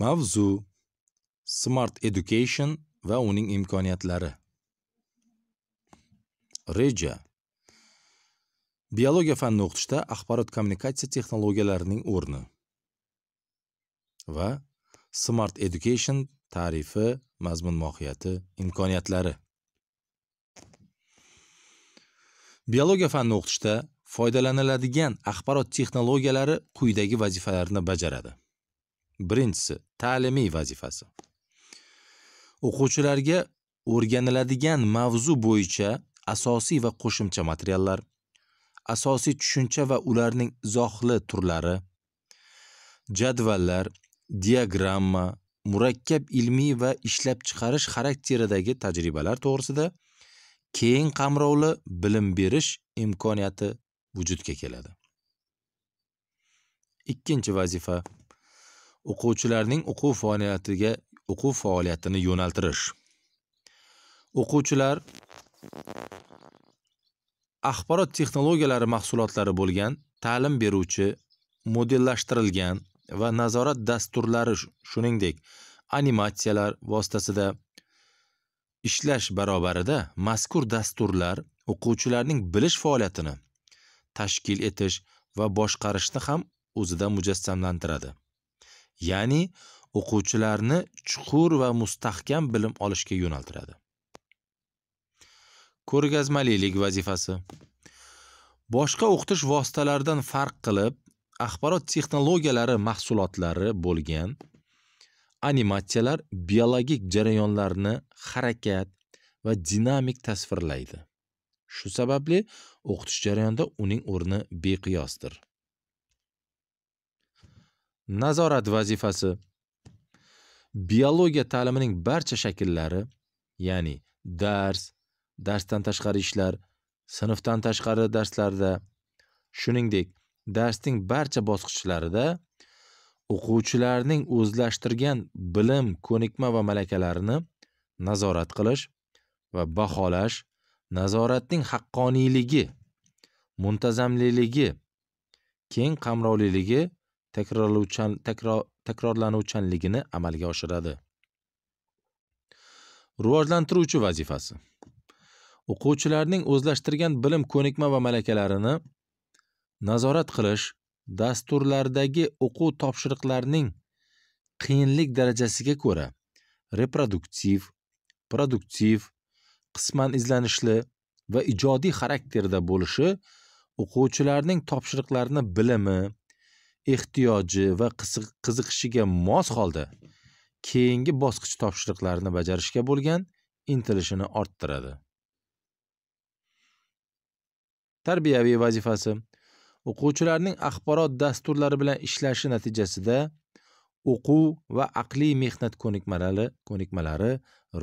Mavzu Smart Education va uning imkoniyatlari. Reja. Biologiya fanni o'qitishda axborot kommunikatsiya texnologiyalarining o'rni va Smart Education tarifi, mazmun mohiyati, imkoniyatlari. Biologiya fanni o'qitishda foydalaniladigan axborot texnologiyalari quyidagi vazifalarni bajaradi. birinchisi ta'limiy vazifasi o'quvchilarga o'rganiladigan mavzu bo'yicha asosiy va qo'shimcha materiallar asosiy tushuncha va ularning izohli turlari jadvallar diagramma murakkab ilmiy va ishlab chiqarish xarakteridagi tajribalar to'g'risida keng qamrovli bilim berish imkoniyati vujudga keladi ikkinchi vazifa o'quvchilarning o'quv faoliyatiga o'quv faoliyatini yo'naltirish o'quvchilar axborot texnologiyalari mahsulotlari bo'lgan ta'lim beruvchi modellashtirilgan va nazorat dasturlari shuningdek animatsiyalar vositasida ishlash barobarida mazkur dasturlar o'quvchilarning bilish faoliyatini tashkil etish va boshqarishni ham o'zida mujassamlantiradi ya'ni o'quvchilarni chuqur va mustahkam bilim olishga yo'naltiradi ko'rgazmalilik vazifasi boshqa o'qitish vositalaridan farq qilib axborot texnologiyalari mahsulotlari bo'lgan animatsiyalar biologik jarayonlarni harakat va dinamik tasvirlaydi shu sababli o'qitish jarayonida uning o'rni beqiyosdir nazorat vazifasi biologiya ta'limining barcha shakllari ya'ni dars darsdan tashqari ishlar sinfdan tashqari darslarda shuningdek darsning barcha bosqichlarida o'quvchilarning o'zlashtirgan bilim ko'nikma va malakalarini nazorat qilish va baholash nazoratning haqqoniyligi muntazamliligi keng qamrovliligi takrorlovchan takror, takrorlanuvchanligini amalga oshiradi rivojlantiruvchi vazifasi o'quvchilarning o'zlashtirgan bilim ko'nikma va malakalarini nazorat qilish dasturlardagi o'quv topshiriqlarining qiyinlik darajasiga ko'ra reproduktiv produktiv qisman izlanishli va ijodiy xarakterda bo'lishi o'quvchilarning topshiriqlarni bilimi ehtiyoji va qiziqishiga mos holda keyingi bosqich topshiriqlarini bajarishga bo'lgan intilishini orttiradi tarbiyaviy vazifasi o'quvchilarning axborot dasturlari bilan ishlashi natijasida o'quv va aqliy mehnat ko'nikmalari ko'nikmalari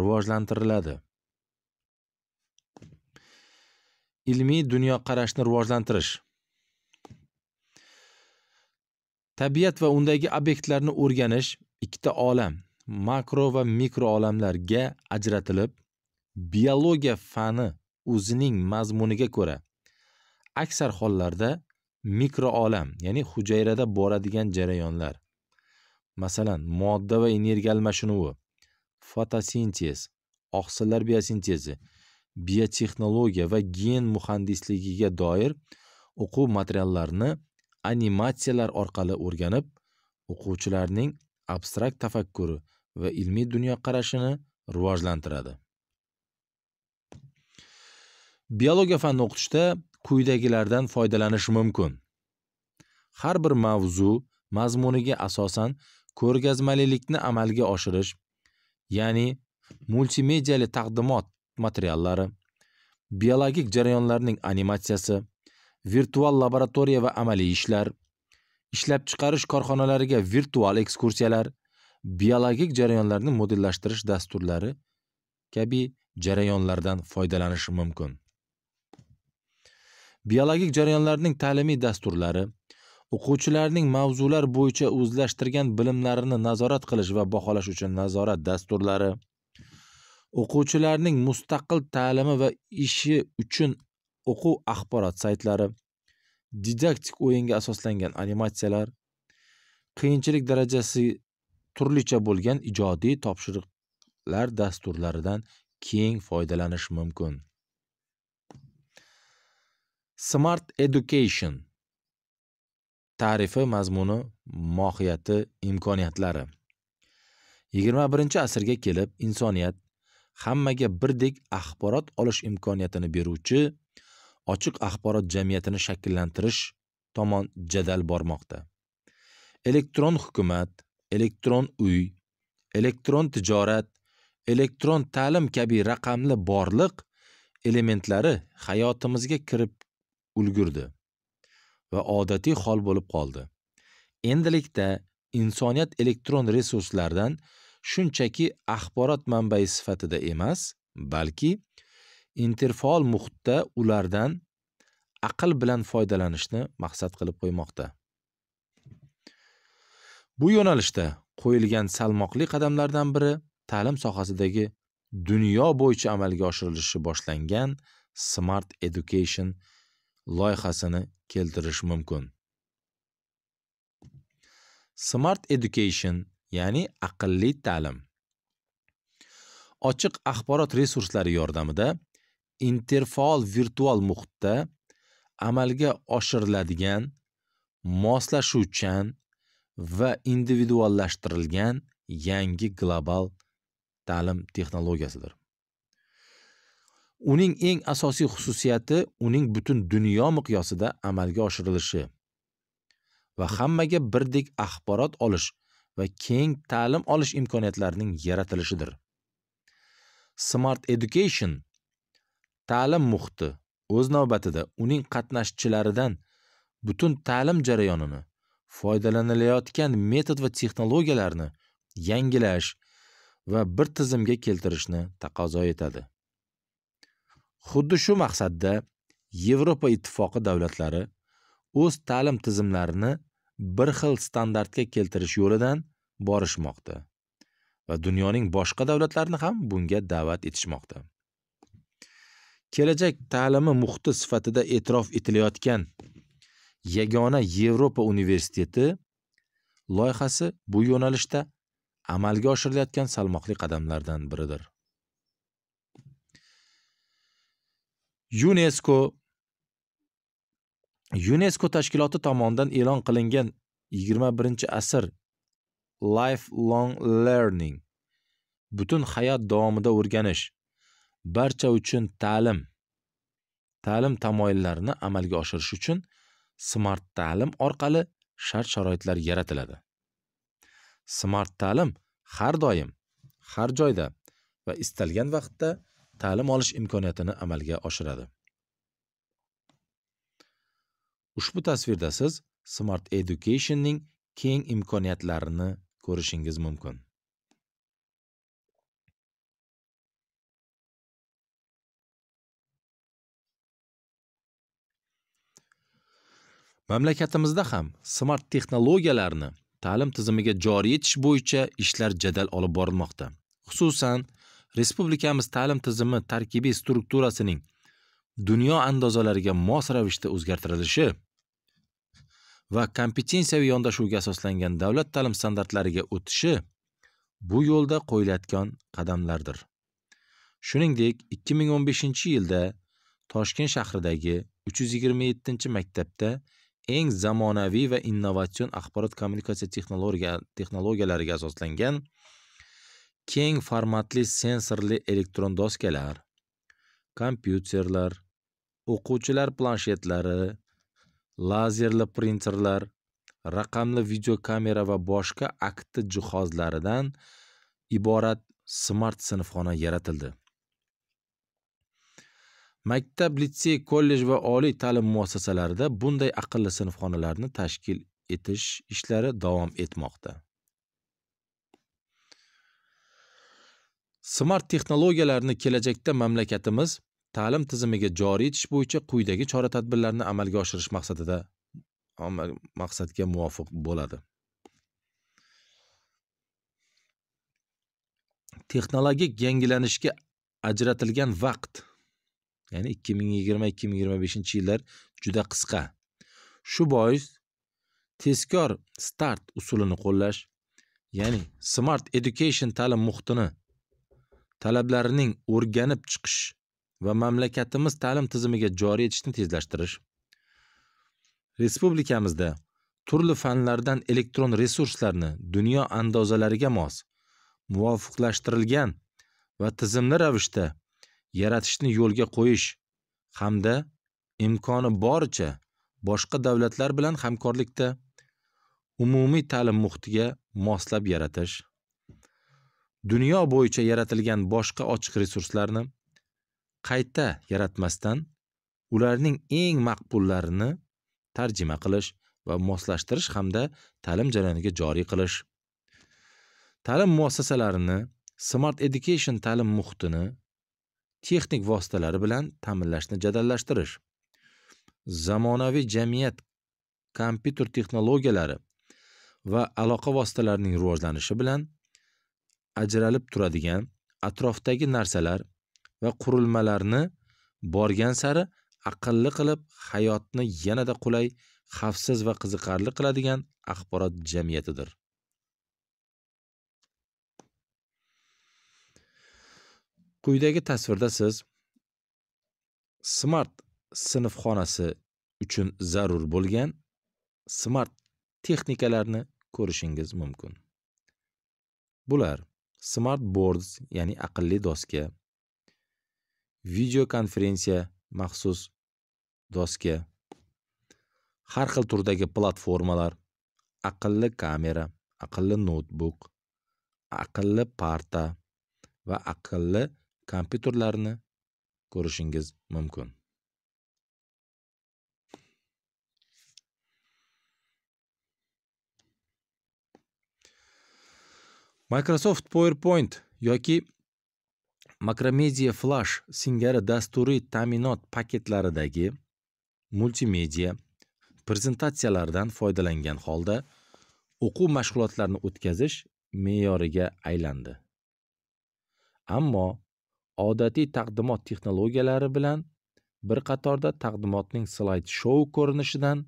rivojlantiriladi ilmiy dunyoqarashni rivojlantirish tabiat va undagi obyektlarni o'rganish ikkita olam makro va mikro olamlarga ajratilib biologiya fani o'zining mazmuniga ko'ra aksar hollarda mikro olam ya'ni hujayrada boradigan jarayonlar masalan modda va energiya almashinuvi fotosintez oqsillar biosintezi biotexnologiya va gen muhandisligiga doir o'quv materiallarini animatsiyalar orqali o'rganib o'quvchilarning abstrakt tafakkuri va ilmiy dunyoqarashini rivojlantiradi biologiya fanini o'qitishda quyidagilardan foydalanish mumkin har bir mavzu mazmuniga asosan ko'rgazmalilikni amalga oshirish ya'ni multimediali taqdimot materiallari biologik jarayonlarning animatsiyasi virtual laboratoriya va amaliy ishlar ishlab chiqarish korxonalariga virtual ekskursiyalar biologik jarayonlarni modellashtirish dasturlari kabi jarayonlardan foydalanish mumkin biologik jarayonlarning ta'limiy dasturlari o'quvchilarning mavzular bo'yicha o'zlashtirgan bilimlarini nazorat qilish va baholash uchun nazorat dasturlari o'quvchilarning mustaqil ta'limi va ishi uchun o'quv axborot saytlari didaktik o'yinga asoslangan animatsiyalar qiyinchilik darajasi turlicha bo'lgan ijodiy topshiriqlar dasturlaridan keng foydalanish mumkin smart education tarifi mazmuni mohiyati imkoniyatlari yigirma birinchi asrga kelib insoniyat hammaga birdek axborot olish imkoniyatini beruvchi ochiq axborot jamiyatini shakllantirish tomon jadal bormoqda elektron hukumat elektron uy elektron tijorat elektron ta'lim kabi raqamli borliq elementlari hayotimizga kirib ulgurdi va odatiy hol bo'lib qoldi endilikda insoniyat elektron resurslardan shunchaki axborot manbai sifatida emas balki interfaol muhitda ulardan aql bilan foydalanishni maqsad qilib qo'ymoqda bu yo'nalishda qo'yilgan salmoqli qadamlardan biri ta'lim sohasidagi dunyo bo'yicha amalga oshirilishi boshlangan smart education loyihasini keltirish mumkin smart education ya'ni aqlli ta'lim ochiq axborot resurslari yordamida interfaol virtual muhitda amalga oshiriladigan moslashuvchan va individuallashtirilgan yangi global ta'lim texnologiyasidir uning eng asosiy xususiyati uning butun dunyo miqyosida amalga oshirilishi va hammaga birdek axborot olish va keng ta'lim olish imkoniyatlarining yaratilishidir smart education ta'lim muhiti o'z navbatida uning qatnashchilaridan butun ta'lim jarayonini foydalanilayotgan metod va texnologiyalarni yangilash va bir tizimga keltirishni taqozo etadi xuddi shu maqsadda yevropa ittifoqi davlatlari o'z ta'lim tizimlarini bir xil standartga keltirish yo'lidan borishmoqda va dunyoning boshqa davlatlarini ham bunga da'vat etishmoqda kelajak ta'limi muhiti sifatida e'tirof etilayotgan yagona yevropa universiteti loyihasi bu yo'nalishda amalga oshirilayotgan salmoqli qadamlardan biridir yunesko yunesko tashkiloti tomonidan e'lon qilingan 21 asr lifelong learning butun hayot davomida o'rganish barcha uchun ta'lim ta'lim tamoyillarini amalga oshirish uchun smart ta'lim orqali shart sharoitlar yaratiladi smart ta'lim har doim har joyda va istalgan vaqtda ta'lim olish imkoniyatini amalga oshiradi ushbu tasvirda siz smart educationning keng imkoniyatlarini ko'rishingiz mumkin mamlakatimizda ham smart texnologiyalarni ta'lim tizimiga joriy etish bo'yicha ishlar jadal olib borilmoqda xususan respublikamiz ta'lim tizimi tarkibiy strukturasining dunyo andozalariga mos ravishda o'zgartirilishi va kompetensiyaviy yondashuvga asoslangan davlat ta'lim standartlariga o'tishi bu yo'lda qo'yilayotgan qadamlardir shuningdek 2015 yilda toshkent shahridagi 327 maktabda eng zamonaviy va innovatsion axborot kommunikatsiya texnologiya texnologiyalariga asoslangan keng formatli sensorli elektron doskalar kompyuterlar o'quvchilar planshetlari lazerli printerlar raqamli video kamera va boshqa akti jihozlaridan iborat smart sinfxona yaratildi maktab litsey kollej va oliy ta'lim muassasalarida bunday aqlli sinfxonalarni tashkil etish ishlari davom etmoqda smart texnologiyalarni kelajakda mamlakatimiz ta'lim tizimiga joriy etish bo'yicha quyidagi chora tadbirlarni amalga oshirish maqsadida maqsadga muvofiq bo'ladi texnologik yangilanishga ajratilgan vaqt ya'ni yigirma 2025 yillar juda qisqa. Shu bois tezkor start usulini qo'llash, ya'ni smart education ta'lim muhitini talablarining o'rganib chiqish va mamlakatimiz ta'lim tizimiga joriy etishni tezlashtirish. Respublikamizda turli fanlardan elektron resurslarni dunyo andozalariga mos muvofiqlashtirilgan va tizimli ravishda yaratishni yo'lga qo'yish hamda imkoni boricha boshqa davlatlar bilan hamkorlikda umumiy ta'lim muhitiga moslab yaratish dunyo bo'yicha yaratilgan boshqa ochiq resurslarni qayta yaratmasdan ularning eng maqbullarini tarjima qilish va moslashtirish hamda ta'lim jarayoniga joriy qilish ta'lim muassasalarini smart education ta'lim muhitini texnik vositalari bilan ta'minlashni jadallashtirish zamonaviy jamiyat kompyuter texnologiyalari va aloqa vositalarining rivojlanishi bilan ajralib turadigan atrofdagi narsalar va qurilmalarni borgan sari aqlli qilib hayotni yanada qulay xavfsiz va qiziqarli qiladigan axborot jamiyatidir Quyidagi tasvirda siz smart sinfxonasi uchun zarur bo'lgan smart texnikalarni ko'rishingiz mumkin. Bular smart boards, ya'ni aqlli doska, videokonferensiya maxsus doska, har xil turdagi platformalar, aqlli kamera, aqlli noutbuk, aqlli parta va aqlli kompyuterlarni ko'rishingiz mumkin microsoft powerpoint yoki makromedia flash singari dasturiy ta'minot paketlaridagi multimedia prezentatsiyalardan foydalangan holda o'quv mashg'ulotlarini o'tkazish me'yoriga aylandi ammo odatiy taqdimot texnologiyalari bilan bir qatorda taqdimotning slayd shou ko'rinishidan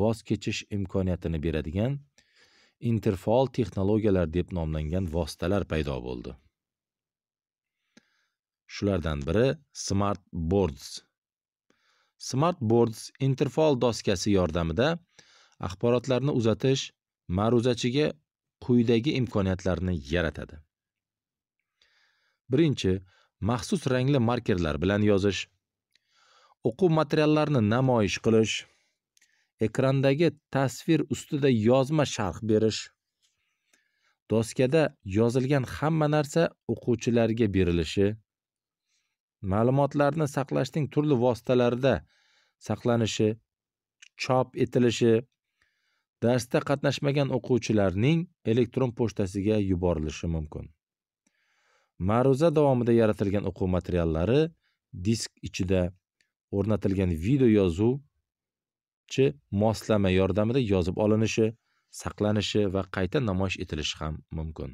voz kechish imkoniyatini beradigan interfaol texnologiyalar deb nomlangan vositalar paydo bo'ldi shulardan biri smart boards smart boards interfaol doskasi yordamida axborotlarni uzatish ma'ruzachiga quyidagi imkoniyatlarni yaratadi birinchi maxsus rangli markerlar bilan yozish o'quv materiallarini namoyish qilish ekrandagi tasvir ustida yozma sharh berish doskada yozilgan hamma narsa o'quvchilarga berilishi ma'lumotlarni saqlashning turli vositalarida saqlanishi chop etilishi darsda qatnashmagan o'quvchilarning elektron pochtasiga yuborilishi mumkin ma'ruza davomida yaratilgan o'quv materiallari disk ichida o'rnatilgan video yozuvchi moslama yordamida yozib olinishi saqlanishi va qayta namoyish etilishi ham mumkin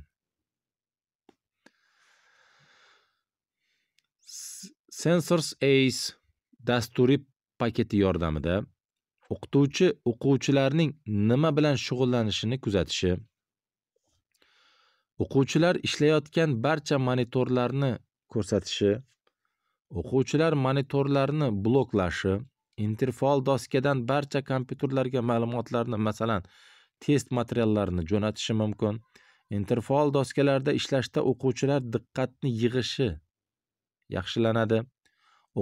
sensors ace dasturiy paketi yordamida o'qituvchi o'quvchilarning nima bilan shug'ullanishini kuzatishi o'quvchilar ishlayotgan barcha monitorlarni ko'rsatishi o'quvchilar monitorlarni bloklashi interfaol doskadan barcha kompyuterlarga ma'lumotlarni masalan test materiallarini jo'natishi mumkin interfaol doskalarda ishlashda o'quvchilar diqqatni yig'ishi yaxshilanadi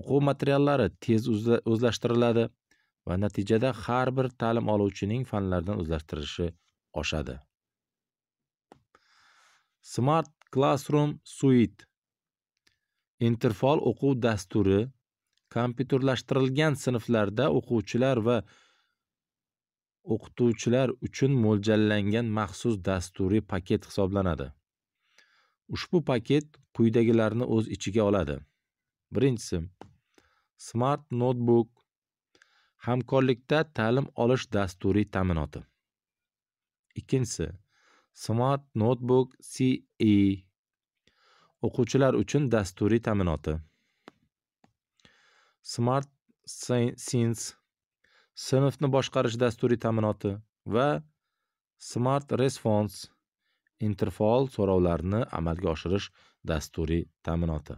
o'quv materiallari tez o'zlashtiriladi va natijada har bir ta'lim oluvchining fanlardan o'zlashtirishi oshadi Smart Classroom Suite Interfaol o'quv dasturi kompyuterlashtirilgan sinflarda o'quvchilar va o'qituvchilar uchun mo'ljallangan maxsus dasturiy paket hisoblanadi. Ushbu paket quyidagilarni o'z ichiga oladi. Birinchisi Smart Notebook hamkorlikda ta'lim olish dasturiy ta'minoti. Ikkinchisi Smart Notebook CE o'quvchilar uchun dasturiy ta'minoti. Smart Sense sinfni boshqarish dasturiy ta'minoti va Smart Response interfaol so'rovlarni amalga oshirish dasturiy ta'minoti.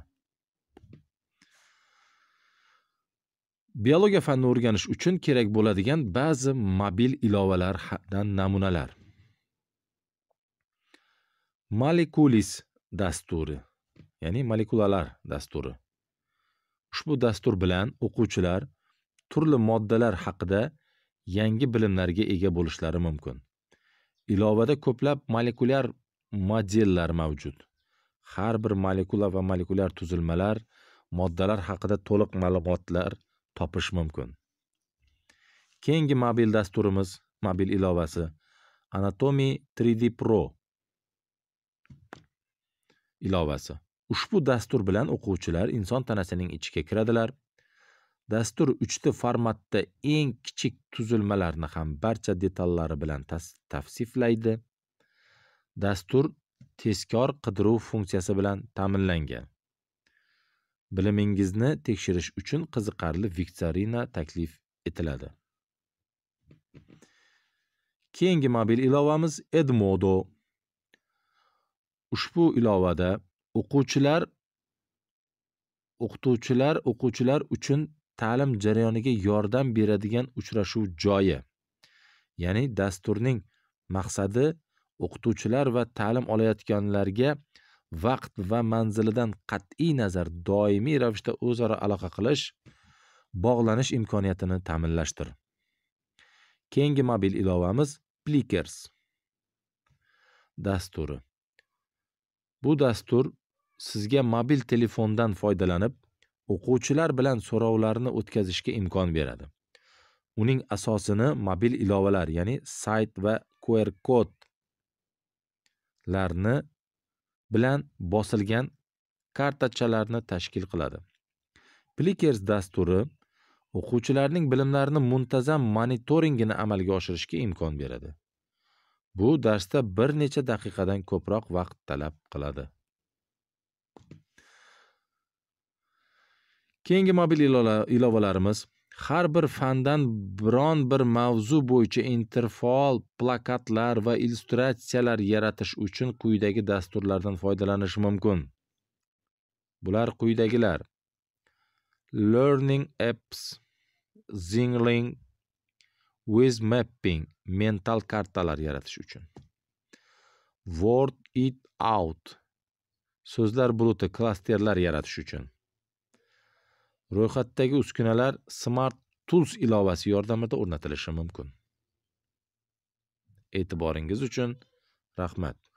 Biologiya fanini o'rganish uchun kerak bo'ladigan ba'zi mobil ilovalardan namunalar. molekulis dasturi ya'ni molekulalar dasturi ushbu dastur bilan o'quvchilar turli moddalar haqida yangi bilimlarga ega bo'lishlari mumkin ilovada ko'plab molekulyar modellar mavjud har bir molekula va molekulyar tuzilmalar moddalar haqida to'liq ma'lumotlar topish mumkin keyingi mobil dasturimiz mobil ilovasi anatomy 3d pro ilovasi ushbu dastur bilan o'quvchilar inson tanasining ichiga kiradilar dastur uchta formatda eng kichik tuzilmalarni ham barcha detallari bilan tavsiflaydi dastur tezkor qidiruv funksiyasi bilan ta'minlangan bilimingizni tekshirish uchun qiziqarli viktorina taklif etiladi keyingi mobil ilovamiz edmodo ushbu ilovada o'quvchilar o'qituvchilar o'quvchilar uchun ta'lim jarayoniga yordam beradigan uchrashuv joyi ya'ni dasturning maqsadi o'qituvchilar va ta'lim olayotganlarga vaqt va manzilidan qat'iy nazar doimiy ravishda o'zaro aloqa qilish bog'lanish imkoniyatini ta'minlashdir keyingi mobil ilovamiz plikers dasturi Bu dastur sizga mobil telefondan foydalanib o'quvchilar bilan so'rovlarni o'tkazishga imkon beradi uning asosini mobil ilovalar ya'ni sayt va qr larni bilan bosilgan kartachalarni tashkil qiladi plikers dasturi o'quvchilarning bilimlarini muntazam monitoringini amalga oshirishga imkon beradi bu darsda bir necha daqiqadan ko'proq vaqt talab qiladi keyingi mobil ilovalarimiz har bir fandan biron bir mavzu bo'yicha interfaol plakatlar va illyustratsiyalar yaratish uchun quyidagi dasturlardan foydalanish mumkin bular quyidagilar learning apps zingling with mapping mental kartalar yaratish uchun word it out so'zlar buluti klasterlar yaratish uchun ro'yxatdagi uskunalar smart tools ilovasi yordamida o'rnatilishi mumkin e'tiboringiz uchun rahmat